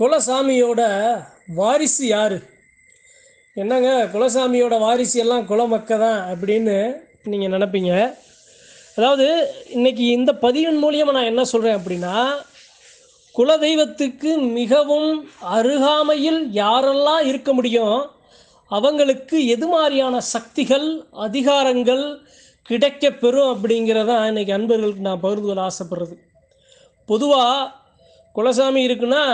குலசாமியோட வாரிசு யார் என்னங்க குலசாமியோட வாரிசு எல்லாம் குலமக்க தான் அப்படின்னு நீங்கள் நினப்பீங்க அதாவது இன்னைக்கு இந்த பதிவின் மூலியமாக நான் என்ன சொல்கிறேன் அப்படின்னா குலதெய்வத்துக்கு மிகவும் அருகாமையில் யாரெல்லாம் இருக்க முடியும் அவங்களுக்கு எது மாதிரியான சக்திகள் அதிகாரங்கள் கிடைக்கப்பெறும் பெறும் அப்படிங்கிறதான் இன்னைக்கு அன்பர்களுக்கு நான் பகிர்ந்து கொள்ள ஆசைப்படுறது பொதுவாக குலசாமி இருக்குன்னா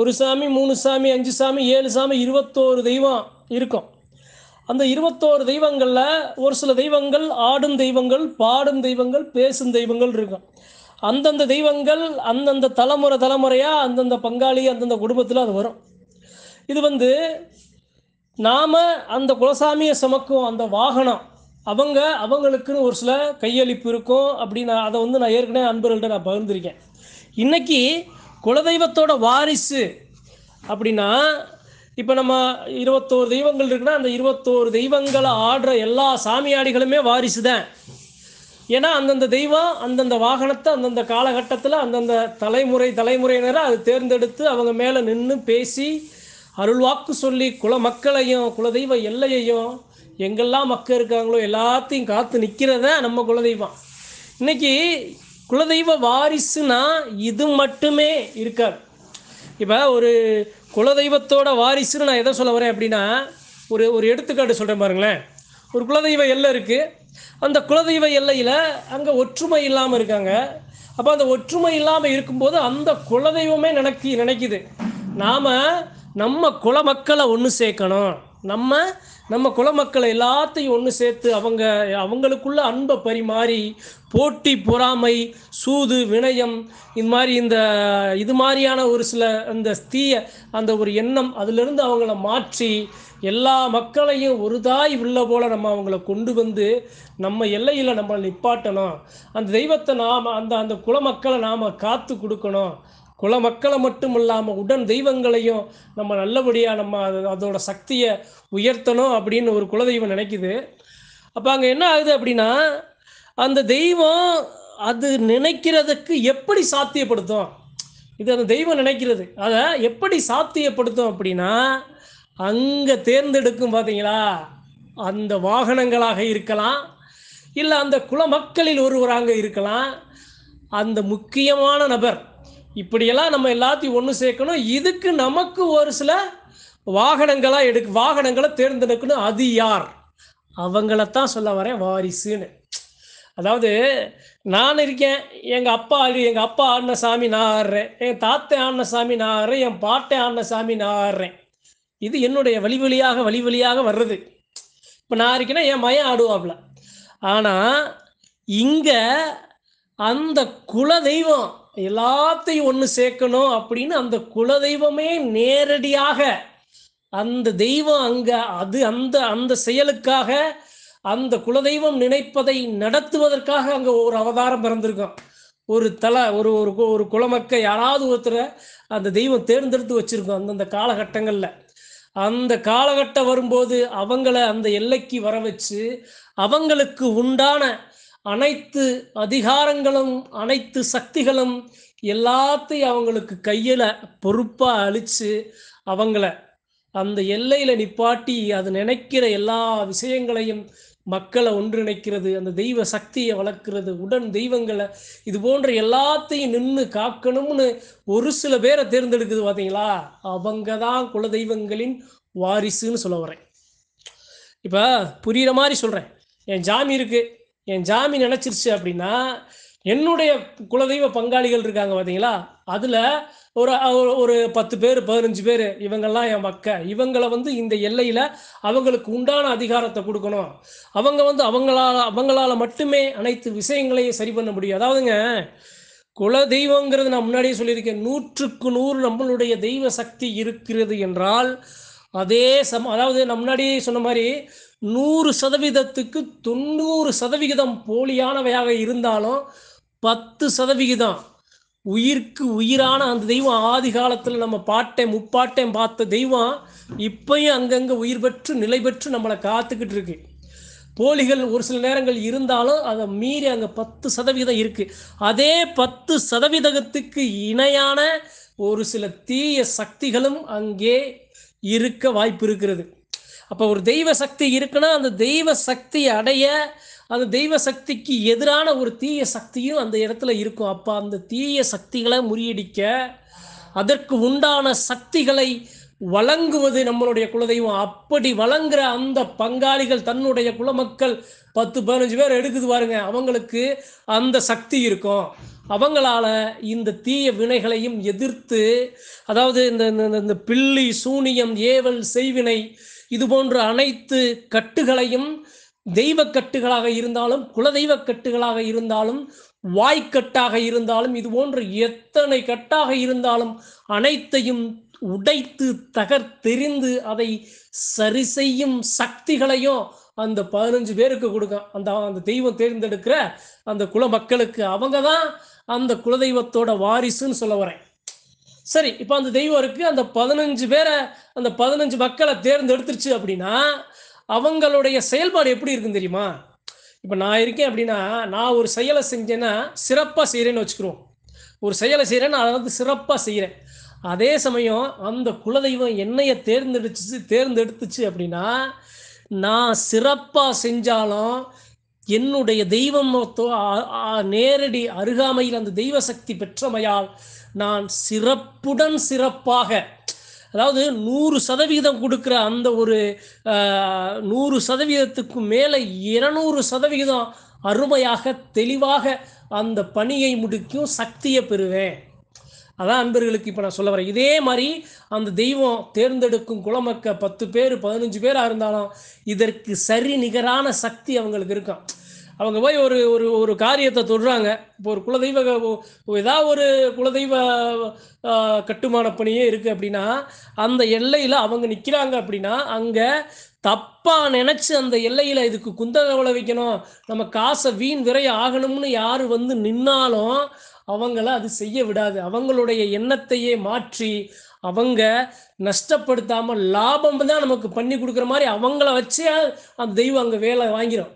ஒரு சாமி மூணு சாமி அஞ்சு சாமி ஏழு சாமி இருபத்தோரு தெய்வம் இருக்கும் அந்த இருபத்தோரு தெய்வங்களில் ஒரு சில தெய்வங்கள் ஆடும் தெய்வங்கள் பாடும் தெய்வங்கள் பேசும் தெய்வங்கள் இருக்கும் அந்தந்த தெய்வங்கள் அந்தந்த தலைமுறை தலைமுறையாக அந்தந்த பங்காளி அந்தந்த குடும்பத்தில் அது வரும் இது வந்து நாம் அந்த குலசாமியை சுமக்கும் அந்த வாகனம் அவங்க அவங்களுக்குன்னு ஒரு சில கையளிப்பு இருக்கும் அப்படின்னு அதை வந்து நான் ஏற்கனவே அன்பர்கள்ட்ட நான் பகிர்ந்திருக்கேன் இன்றைக்கி குலதெய்வத்தோட வாரிசு அப்படின்னா இப்போ நம்ம இருபத்தோரு தெய்வங்கள் இருக்குன்னா அந்த இருபத்தோரு தெய்வங்களை ஆடுற எல்லா சாமியாடிகளுமே வாரிசு தான் ஏன்னா அந்தந்த தெய்வம் அந்தந்த வாகனத்தை அந்தந்த காலகட்டத்தில் அந்தந்த தலைமுறை தலைமுறையினரை அது தேர்ந்தெடுத்து அவங்க மேலே நின்று பேசி அருள்வாக்கு சொல்லி குல மக்களையும் குலதெய்வ எல்லையையும் எங்கெல்லாம் மக்கள் இருக்காங்களோ எல்லாத்தையும் காத்து நிற்கிறத நம்ம குலதெய்வம் இன்னைக்கு குலதெய்வ வாரிசுனா இது மட்டுமே இருக்காது இப்போ ஒரு குலதெய்வத்தோட வாரிசுன்னு நான் எதை சொல்ல வரேன் அப்படின்னா ஒரு ஒரு எடுத்துக்காட்டு சொல்கிறேன் பாருங்களேன் ஒரு குலதெய்வ எல்லை இருக்குது அந்த குலதெய்வ எல்லையில் அங்கே ஒற்றுமை இல்லாமல் இருக்காங்க அப்போ அந்த ஒற்றுமை இல்லாமல் இருக்கும்போது அந்த குலதெய்வமே நினைக்கி நினைக்குது நாம் நம்ம குல மக்களை ஒன்று சேர்க்கணும் நம்ம நம்ம குலமக்களை எல்லாத்தையும் ஒன்று சேர்த்து அவங்க அவங்களுக்குள்ள அன்பை பரிமாறி போட்டி பொறாமை சூது வினயம் இது மாதிரி இந்த இது மாதிரியான ஒரு சில அந்த தீய அந்த ஒரு எண்ணம் அதிலிருந்து அவங்கள மாற்றி எல்லா மக்களையும் ஒரு தாய் உள்ள போல நம்ம அவங்கள கொண்டு வந்து நம்ம எல்லையில் நம்மளை நிப்பாட்டணும் அந்த தெய்வத்தை நாம் அந்த அந்த குலமக்களை நாம் காத்து கொடுக்கணும் குல மக்களை மட்டும் இல்லாமல் உடன் தெய்வங்களையும் நம்ம நல்லபடியாக நம்ம அதோட சக்தியை உயர்த்தணும் அப்படின்னு ஒரு குலதெய்வம் நினைக்குது அப்போ அங்கே என்ன ஆகுது அப்படின்னா அந்த தெய்வம் அது நினைக்கிறதுக்கு எப்படி சாத்தியப்படுத்தும் இது அந்த தெய்வம் நினைக்கிறது அதை எப்படி சாத்தியப்படுத்தும் அப்படின்னா அங்கே தேர்ந்தெடுக்கும் பார்த்தீங்களா அந்த வாகனங்களாக இருக்கலாம் இல்லை அந்த குல மக்களில் ஒருவராக இருக்கலாம் அந்த முக்கியமான நபர் இப்படியெல்லாம் நம்ம எல்லாத்தையும் ஒன்று சேர்க்கணும் இதுக்கு நமக்கு ஒரு சில வாகனங்களாக எடு வாகனங்களை தேர்ந்தெடுக்கணும் அது யார் அவங்களத்தான் சொல்ல வரேன் வாரிசுன்னு அதாவது நான் இருக்கேன் எங்கள் அப்பா ஆடு எங்கள் அப்பா ஆடின சாமி நான் ஆடுறேன் என் தாத்தை ஆடின சாமி நான் ஆடுறேன் என் பாட்டை ஆடின சாமி நான் ஆடுறேன் இது என்னுடைய வழி வழியாக வழி வழியாக வர்றது இப்போ நான் இருக்கேன்னா என் மயம் ஆடுவாப்ல ஆனால் இங்கே அந்த குல தெய்வம் எல்லாத்தையும் ஒன்று சேர்க்கணும் அப்படின்னு அந்த குலதெய்வமே நேரடியாக அந்த தெய்வம் அங்க அது அந்த அந்த செயலுக்காக அந்த குலதெய்வம் நினைப்பதை நடத்துவதற்காக அங்க ஒரு அவதாரம் பிறந்திருக்கும் ஒரு தலை ஒரு ஒரு ஒரு குலமக்க யாராவது ஒருத்தரை அந்த தெய்வம் தேர்ந்தெடுத்து வச்சிருக்கோம் அந்தந்த காலகட்டங்களில் அந்த காலகட்டம் வரும்போது அவங்கள அந்த எல்லைக்கு வர வச்சு அவங்களுக்கு உண்டான அனைத்து அதிகாரங்களும் அனைத்து சக்திகளும் எல்லாத்தையும் அவங்களுக்கு கையில் பொறுப்பாக அழித்து அவங்கள அந்த எல்லையில் நிப்பாட்டி அது நினைக்கிற எல்லா விஷயங்களையும் மக்களை ஒன்றிணைக்கிறது அந்த தெய்வ சக்தியை வளர்க்கிறது உடன் தெய்வங்களை இது போன்ற எல்லாத்தையும் நின்று காக்கணும்னு ஒரு சில பேரை தேர்ந்தெடுக்குது பார்த்தீங்களா அவங்க தான் குல தெய்வங்களின் வாரிசுன்னு சொல்ல வரேன் இப்போ புரிகிற மாதிரி சொல்கிறேன் என் ஜாமி இருக்குது என் ஜாமி நினைச்சிருச்சு அப்படின்னா என்னுடைய குலதெய்வ பங்காளிகள் இருக்காங்க பார்த்தீங்களா அதில் ஒரு ஒரு பத்து பேர் பதினஞ்சு பேர் இவங்கெல்லாம் என் மக்க இவங்களை வந்து இந்த எல்லையில் அவங்களுக்கு உண்டான அதிகாரத்தை கொடுக்கணும் அவங்க வந்து அவங்களால அவங்களால மட்டுமே அனைத்து விஷயங்களையும் சரி பண்ண முடியும் அதாவதுங்க குல தெய்வங்கிறது நான் முன்னாடியே சொல்லியிருக்கேன் நூற்றுக்கு நூறு நம்மளுடைய தெய்வ சக்தி இருக்கிறது என்றால் அதே சம அதாவது நம்ம முன்னாடி சொன்ன மாதிரி நூறு சதவீதத்துக்கு தொண்ணூறு சதவிகிதம் போலியானவையாக இருந்தாலும் பத்து சதவிகிதம் உயிர்க்கு உயிரான அந்த தெய்வம் ஆதி காலத்தில் நம்ம பாட்டேன் முப்பாட்டேன் பார்த்த தெய்வம் இப்பயும் அங்கங்கே உயிர் பெற்று நிலை பெற்று நம்மளை காத்துக்கிட்டு இருக்கு போலிகள் ஒரு சில நேரங்கள் இருந்தாலும் அதை மீறி அங்கே பத்து சதவீதம் இருக்குது அதே பத்து சதவீதத்துக்கு இணையான ஒரு சில தீய சக்திகளும் அங்கே இருக்க வாய்ப்பு இருக்கிறது அப்போ ஒரு தெய்வ சக்தி இருக்குன்னா அந்த தெய்வ சக்தியை அடைய அந்த தெய்வ சக்திக்கு எதிரான ஒரு தீய சக்தியும் அந்த இடத்துல இருக்கும் அப்போ அந்த தீய சக்திகளை முறியடிக்க அதற்கு உண்டான சக்திகளை வழங்குவது நம்மளுடைய குலதெய்வம் அப்படி வழங்குற அந்த பங்காளிகள் தன்னுடைய குல மக்கள் பத்து பதினஞ்சு பேர் எடுக்குது பாருங்க அவங்களுக்கு அந்த சக்தி இருக்கும் அவங்களால இந்த தீய வினைகளையும் எதிர்த்து அதாவது இந்த இந்த பில்லி சூனியம் ஏவல் செய்வினை இது போன்ற அனைத்து கட்டுகளையும் தெய்வ கட்டுகளாக இருந்தாலும் குலதெய்வ கட்டுகளாக இருந்தாலும் வாய்க்கட்டாக இருந்தாலும் இது போன்ற எத்தனை கட்டாக இருந்தாலும் அனைத்தையும் உடைத்து தகர்த்தெறிந்து அதை சரி செய்யும் சக்திகளையும் அந்த பதினஞ்சு பேருக்கு கொடுக்கும் அந்த அந்த தெய்வம் தேர்ந்தெடுக்கிற அந்த குல மக்களுக்கு அவங்க தான் அந்த குலதெய்வத்தோட வாரிசுன்னு சொல்ல வரேன் சரி இப்போ அந்த தெய்வம் இருக்கு அந்த பதினஞ்சு பேரை அந்த பதினஞ்சு மக்களை தேர்ந்தெடுத்துருச்சு அப்படின்னா அவங்களுடைய செயல்பாடு எப்படி இருக்குன்னு தெரியுமா இப்போ நான் இருக்கேன் அப்படின்னா நான் ஒரு செயலை செஞ்சேன்னா சிறப்பாக செய்கிறேன்னு வச்சுக்கிறோம் ஒரு செயலை செய்யறேன்னு அதை வந்து சிறப்பாக செய்கிறேன் அதே சமயம் அந்த குலதெய்வம் என்னைய தேர்ந்தெடுச்சு தேர்ந்தெடுத்துச்சு அப்படின்னா நான் சிறப்பாக செஞ்சாலும் என்னுடைய தெய்வம் நேரடி அருகாமையில் அந்த தெய்வ சக்தி பெற்றமையால் நான் சிறப்புடன் சிறப்பாக அதாவது நூறு சதவீதம் கொடுக்குற அந்த ஒரு நூறு சதவீதத்துக்கு மேலே இருநூறு சதவிகிதம் அருமையாக தெளிவாக அந்த பணியை முடிக்கும் சக்தியை பெறுவேன் அதான் அன்பர்களுக்கு இப்போ நான் சொல்ல வரேன் இதே மாதிரி அந்த தெய்வம் தேர்ந்தெடுக்கும் குளமக்க பத்து பேர் பதினஞ்சு பேராக இருந்தாலும் இதற்கு சரி நிகரான சக்தி அவங்களுக்கு இருக்கும் அவங்க போய் ஒரு ஒரு ஒரு காரியத்தை தொடுறாங்க இப்போ ஒரு குலதெய்வ ஏதாவது ஒரு குலதெய்வ கட்டுமான பணியே இருக்குது அப்படின்னா அந்த எல்லையில் அவங்க நிற்கிறாங்க அப்படின்னா அங்கே தப்பாக நினச்சி அந்த எல்லையில் இதுக்கு குந்தக விளைவிக்கணும் நம்ம காசை வீண் விரை ஆகணும்னு யார் வந்து நின்னாலும் அவங்கள அது செய்ய விடாது அவங்களுடைய எண்ணத்தையே மாற்றி அவங்க நஷ்டப்படுத்தாமல் லாபம் தான் நமக்கு பண்ணி கொடுக்குற மாதிரி அவங்கள வச்சே அந்த தெய்வம் அங்கே வேலை வாங்கிடும்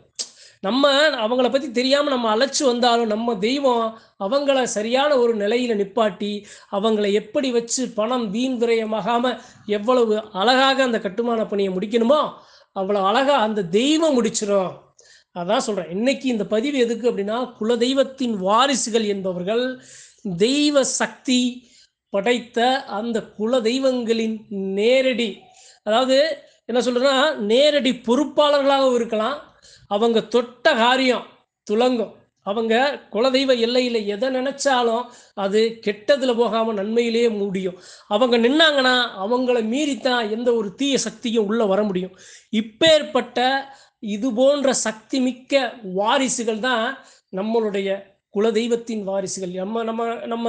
நம்ம அவங்கள பற்றி தெரியாமல் நம்ம அழைச்சி வந்தாலும் நம்ம தெய்வம் அவங்கள சரியான ஒரு நிலையில் நிப்பாட்டி அவங்கள எப்படி வச்சு பணம் வீண் விரயமாகாம எவ்வளவு அழகாக அந்த கட்டுமான பணியை முடிக்கணுமோ அவ்வளோ அழகாக அந்த தெய்வம் முடிச்சிடும் அதான் சொல்கிறேன் இன்னைக்கு இந்த பதிவு எதுக்கு அப்படின்னா குல தெய்வத்தின் வாரிசுகள் என்பவர்கள் தெய்வ சக்தி படைத்த அந்த குல தெய்வங்களின் நேரடி அதாவது என்ன சொல்றேன்னா நேரடி பொறுப்பாளர்களாகவும் இருக்கலாம் அவங்க தொட்ட காரியம் துலங்கும் அவங்க குலதெய்வ எல்லையில் எதை நினச்சாலும் அது கெட்டதில் போகாமல் நன்மையிலேயே முடியும் அவங்க நின்னாங்கன்னா அவங்கள மீறித்தான் எந்த ஒரு தீய சக்தியும் உள்ளே வர முடியும் இப்பேற்பட்ட இது போன்ற சக்தி மிக்க வாரிசுகள் தான் நம்மளுடைய குலதெய்வத்தின் வாரிசுகள் நம்ம நம்ம நம்ம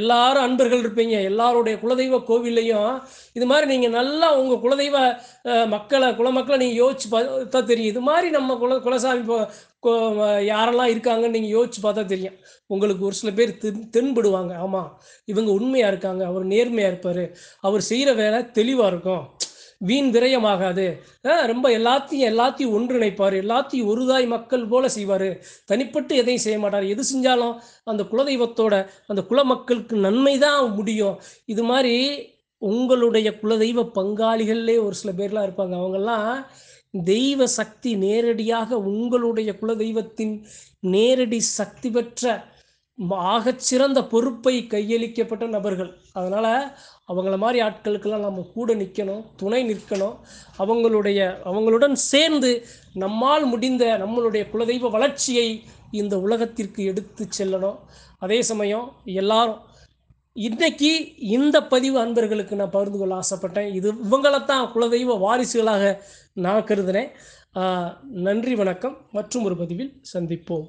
எல்லாரும் அன்பர்கள் இருப்பீங்க எல்லாருடைய குலதெய்வ கோவில்லையும் இது மாதிரி நீங்கள் நல்லா உங்கள் குலதெய்வ மக்களை குலமக்களை நீங்கள் யோசிச்சு பார்த்தா தெரியும் இது மாதிரி நம்ம குல குலசாமி யாரெல்லாம் இருக்காங்கன்னு நீங்கள் யோசிச்சு பார்த்தா தெரியும் உங்களுக்கு ஒரு சில பேர் தென் தென்படுவாங்க ஆமாம் இவங்க உண்மையாக இருக்காங்க அவர் நேர்மையாக இருப்பார் அவர் செய்கிற வேலை தெளிவாக இருக்கும் வீண் விரயமாகாது ரொம்ப எல்லாத்தையும் எல்லாத்தையும் ஒன்றிணைப்பார் எல்லாத்தையும் ஒருதாய் மக்கள் போல செய்வார் தனிப்பட்டு எதையும் செய்ய மாட்டார் எது செஞ்சாலும் அந்த குலதெய்வத்தோட அந்த குல மக்களுக்கு நன்மை தான் முடியும் இது மாதிரி உங்களுடைய குலதெய்வ பங்காளிகள்லே ஒரு சில பேர்லாம் இருப்பாங்க அவங்கெல்லாம் தெய்வ சக்தி நேரடியாக உங்களுடைய குலதெய்வத்தின் நேரடி சக்தி பெற்ற ஆகச்சிறந்த பொறுப்பை கையளிக்கப்பட்ட நபர்கள் அதனால் அவங்கள மாதிரி ஆட்களுக்கெல்லாம் நம்ம கூட நிற்கணும் துணை நிற்கணும் அவங்களுடைய அவங்களுடன் சேர்ந்து நம்மால் முடிந்த நம்மளுடைய குலதெய்வ வளர்ச்சியை இந்த உலகத்திற்கு எடுத்து செல்லணும் அதே சமயம் எல்லாரும் இன்றைக்கி இந்த பதிவு அன்பர்களுக்கு நான் பகிர்ந்து கொள்ள ஆசைப்பட்டேன் இது இவங்களைத்தான் குலதெய்வ வாரிசுகளாக நான் கருதுனேன் நன்றி வணக்கம் மற்றும் ஒரு பதிவில் சந்திப்போம்